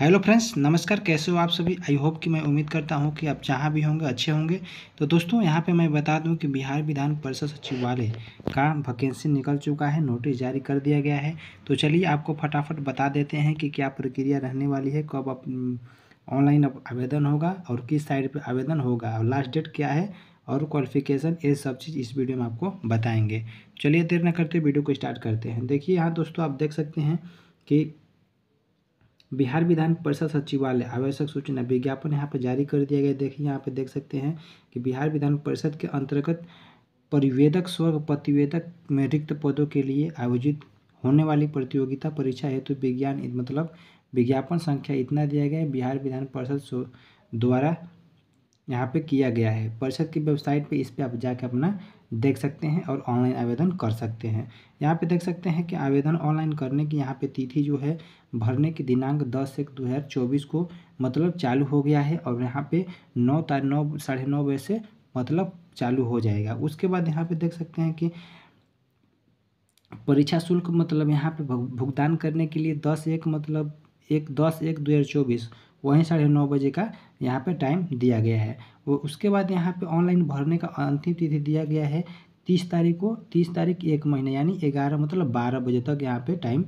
hello friends नमस्कार कैसे हो आप सभी आई होप कि मैं उम्मीद करता हूं कि आप जहां भी होंगे अच्छे होंगे तो दोस्तों यहां पे मैं बता दूं कि बिहार विधान परिषद सचिवालय का वैकेंसी निकल चुका है नोटिस जारी कर दिया गया है तो चलिए आपको फटाफट बता देते हैं कि क्या प्रक्रिया रहने वाली है कब आप ऑनलाइन आवेदन होगा और किस साइड पर आवेदन होगा और लास्ट डेट क्या है और क्वालिफिकेशन ये सब चीज़ इस वीडियो में आपको बताएंगे चलिए देर न करते वीडियो को स्टार्ट करते हैं देखिए यहाँ दोस्तों आप देख सकते हैं कि बिहार विधान परिषद सचिवालय आवश्यक सूचना विज्ञापन यहाँ पर जारी कर दिया गया देखिए यहाँ पे देख सकते हैं कि बिहार विधान परिषद के अंतर्गत परिवेदक स्वर्ग प्रतिवेदक में रिक्त पदों के लिए आयोजित होने वाली प्रतियोगिता परीक्षा हेतु विज्ञान मतलब विज्ञापन संख्या इतना दिया गया है बिहार विधान परिषद द्वारा यहाँ पे किया गया है परिषद की वेबसाइट पे इस पर आप जाके अपना देख सकते हैं और ऑनलाइन आवेदन कर सकते हैं यहाँ पे देख सकते हैं कि आवेदन ऑनलाइन करने की यहाँ पे तिथि जो है भरने की दिनांक दस एक दो हज़ार चौबीस को मतलब चालू हो गया है और यहाँ पे नौ तारीख नौ साढ़े नौ बजे से मतलब चालू हो जाएगा उसके बाद यहाँ पे देख सकते हैं कि परीक्षा शुल्क मतलब यहाँ पर भुगतान करने के लिए दस एक मतलब एक दस एक दो हज़ार चौबीस वहीं साढ़े नौ बजे का यहाँ पे टाइम दिया गया है वो उसके बाद यहाँ पे ऑनलाइन भरने का अंतिम तिथि दिया गया है तीस तारीख को तीस तारीख एक महीने यानी ग्यारह मतलब बारह बजे तक यहाँ पे टाइम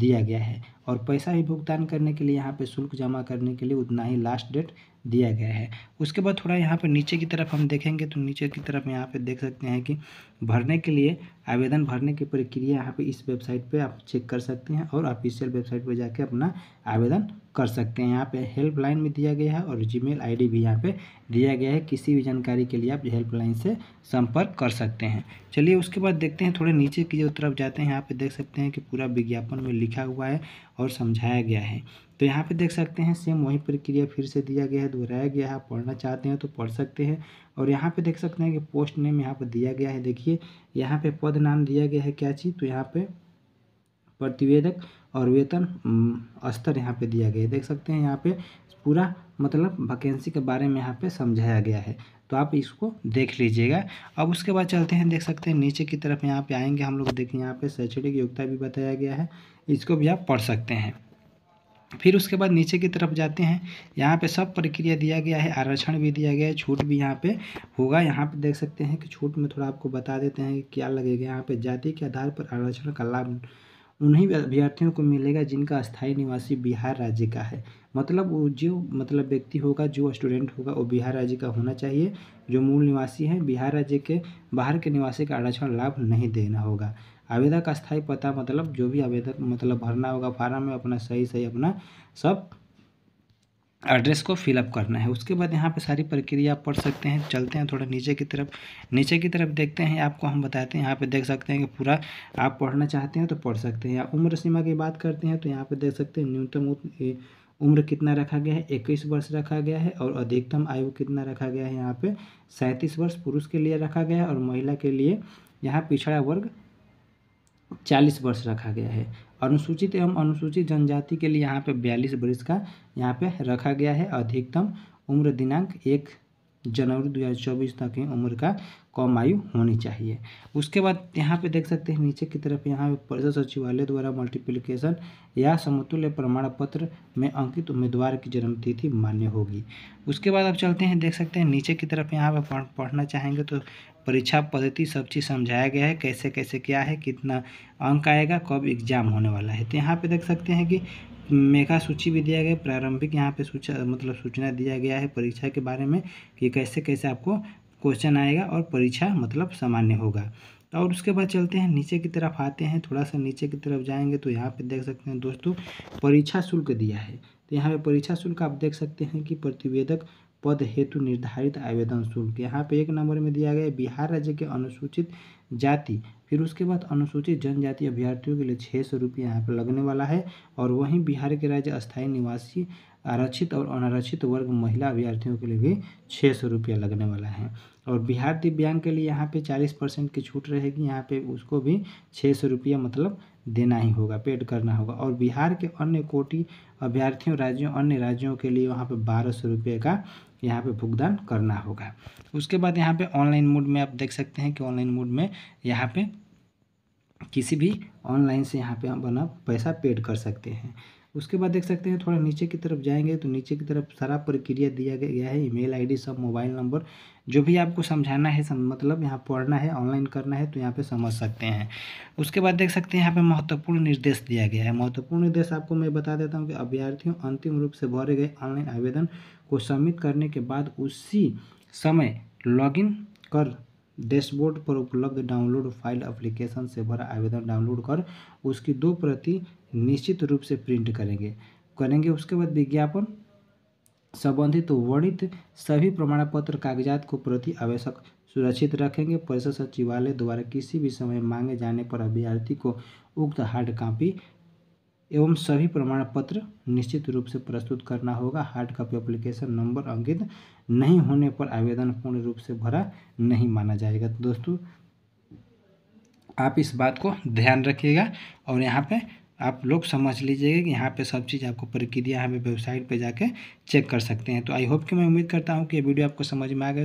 दिया गया है और पैसा ही भुगतान करने के लिए यहाँ पे शुल्क जमा करने के लिए उतना ही लास्ट डेट दिया गया है उसके बाद थोड़ा यहाँ पर नीचे की तरफ हम देखेंगे तो नीचे की तरफ यहाँ पे देख सकते हैं कि भरने के लिए आवेदन भरने की प्रक्रिया यहाँ पे इस वेबसाइट पे आप चेक कर सकते हैं और ऑफिशियल वेबसाइट पे जाके अपना आवेदन कर सकते हैं यहाँ पे हेल्पलाइन में दिया गया है और जी मेल भी यहाँ पर दिया गया है किसी भी जानकारी के लिए आप हेल्पलाइन से संपर्क कर सकते हैं चलिए उसके बाद देखते हैं थोड़े नीचे की जो तरफ जाते हैं यहाँ पर देख सकते हैं कि पूरा विज्ञापन में लिखा हुआ है और समझाया गया है तो यहाँ पे देख सकते हैं सेम वही प्रक्रिया फिर से दिया गया है दोहराया गया है पढ़ना चाहते हैं तो पढ़ सकते हैं और यहाँ पे देख सकते हैं कि पोस्ट नेम यहाँ पर दिया गया है देखिए यहाँ पे पद नाम दिया गया है क्या चीज़ तो यहाँ पे प्रतिवेदक और वेतन स्तर यहाँ पे दिया गया है देख सकते हैं यहाँ पे पूरा मतलब वैकेंसी के बारे में यहाँ पे समझाया गया है तो आप इसको देख लीजिएगा अब उसके बाद चलते हैं देख सकते हैं नीचे की तरफ यहाँ पे आएंगे हम लोग देखिए यहाँ पे शैक्षणिक योग्यता भी बताया गया है इसको भी आप पढ़ सकते हैं फिर उसके बाद नीचे की तरफ जाते हैं यहाँ पे सब प्रक्रिया दिया गया है आरक्षण भी दिया गया है छूट भी यहाँ पे होगा यहाँ पे देख सकते हैं कि छूट में थोड़ा आपको बता देते हैं कि क्या लगेगा यहाँ पे जाति के आधार पर आरक्षण का लाभ उन्हीं अभ्यर्थियों को मिलेगा जिनका स्थायी निवासी बिहार राज्य का है मतलब वो जो मतलब व्यक्ति होगा जो स्टूडेंट होगा वो बिहार राज्य का होना चाहिए जो मूल निवासी हैं बिहार राज्य के बाहर के निवासी का आरक्षण लाभ नहीं देना होगा आवेदक का स्थायी पता मतलब जो भी आवेदक मतलब भरना होगा फार्म में अपना सही सही अपना सब एड्रेस को फिलअप करना है उसके बाद यहाँ पे सारी प्रक्रिया आप पढ़ सकते हैं चलते हैं थोड़ा नीचे की तरफ नीचे की तरफ देखते हैं आपको हम बताते हैं यहाँ पे देख सकते हैं कि पूरा आप पढ़ना चाहते हैं तो पढ़ सकते हैं या उम्र सीमा की बात करते हैं तो यहाँ पे देख सकते हैं न्यूनतम उम्र कितना रखा गया है इक्कीस वर्ष रखा गया है और अधिकतम आयु कितना रखा गया है यहाँ पर सैंतीस वर्ष पुरुष के लिए रखा गया है और महिला के लिए यहाँ पिछड़ा वर्ग चालीस वर्ष रखा गया है अनुसूचित एवं अनुसूचित जनजाति के लिए यहाँ पे बयालीस वर्ष का यहाँ पे रखा गया है अधिकतम उम्र दिनांक एक जनवरी 2024 तक ही उम्र का कम आयु होनी चाहिए उसके बाद यहाँ पे देख सकते हैं नीचे की तरफ यहाँ पे परिषद सचिवालय द्वारा मल्टीप्लिकेशन या समतुल्य प्रमाण पत्र में अंकित उम्मीदवार की जन्मतिथि मान्य होगी उसके बाद अब चलते हैं देख सकते हैं नीचे की तरफ यहाँ पे पढ़ना चाहेंगे तो परीक्षा पद्धति सब चीज़ समझाया गया है कैसे कैसे क्या है कितना अंक आएगा कब एग्जाम होने वाला है तो यहाँ पे देख सकते हैं कि मेघा सूची भी दिया गया प्रारंभिक यहाँ पे सूचना मतलब सूचना दिया गया है परीक्षा के बारे में कि कैसे कैसे आपको क्वेश्चन आएगा और परीक्षा मतलब सामान्य होगा और उसके बाद चलते हैं नीचे की तरफ आते हैं थोड़ा सा नीचे की तरफ जाएंगे तो यहाँ पे देख सकते हैं दोस्तों परीक्षा शुल्क दिया है तो यहाँ पे परीक्षा शुल्क आप देख सकते हैं कि प्रतिवेदक पद हेतु निर्धारित आवेदन शुल्क यहाँ पे एक नंबर में दिया गया बिहार राज्य के अनुसूचित जाति फिर उसके बाद अनुसूचित जनजाति अभ्यर्थियों के लिए छः सौ रुपये यहाँ पर लगने वाला है और वहीं बिहार के राज्य स्थायी निवासी आरक्षित और अनारक्षित वर्ग महिला अभ्यर्थियों के लिए भी छः सौ रुपया लगने वाला है और बिहार दिव्यांग के लिए यहाँ पे चालीस परसेंट की छूट रहेगी यहाँ पे उसको भी छः सौ रुपया मतलब देना ही होगा पेड करना होगा और बिहार के अन्य कोटि अभ्यर्थियों राज्यों अन्य राज्यों के लिए वहाँ पर बारह सौ रुपये का यहाँ पे भुगतान करना होगा उसके बाद यहाँ पे ऑनलाइन मोड में आप देख सकते हैं कि ऑनलाइन मोड में यहाँ पे किसी भी ऑनलाइन से यहाँ पे हम अपना पैसा पेड कर सकते हैं उसके बाद देख सकते हैं थोड़ा नीचे की तरफ जाएंगे तो नीचे की तरफ सारा प्रक्रिया दिया गया है ईमेल आईडी सब मोबाइल नंबर जो भी आपको समझाना है सम, मतलब यहाँ पढ़ना है ऑनलाइन करना है तो यहाँ पे समझ सकते हैं उसके बाद देख सकते हैं यहाँ पे महत्वपूर्ण निर्देश दिया गया है महत्वपूर्ण निर्देश आपको मैं बता देता हूँ कि अभ्यर्थियों अंतिम रूप से भरे गए ऑनलाइन आवेदन को सबमिट करने के बाद उसी समय लॉगिन कर डैशबोर्ड पर उपलब्ध डाउनलोड फाइल एप्लीकेशन से भरा आवेदन डाउनलोड कर उसकी दो प्रति निश्चित रूप से प्रिंट करेंगे करेंगे उसके बाद विज्ञापन संबंधित तो वर्णित सभी प्रमाण पत्र कागजात को प्रति आवश्यक सुरक्षित रखेंगे परिषद सचिवालय द्वारा किसी भी समय मांगे जाने पर अभ्यर्थी को उक्त हार्ड कॉपी एवं सभी प्रमाण पत्र निश्चित रूप से प्रस्तुत करना होगा हार्ड कॉपी अप्लीकेशन नंबर अंकित नहीं होने पर आवेदन पूर्ण रूप से भरा नहीं माना जाएगा तो दोस्तों आप इस बात को ध्यान रखिएगा और यहाँ पे आप लोग समझ लीजिएगा कि यहाँ पे सब चीज़ आपको प्रक्रिया हमें वेबसाइट पे जाके चेक कर सकते हैं तो आई होप कि मैं उम्मीद करता हूँ कि ये वीडियो आपको समझ में आ गया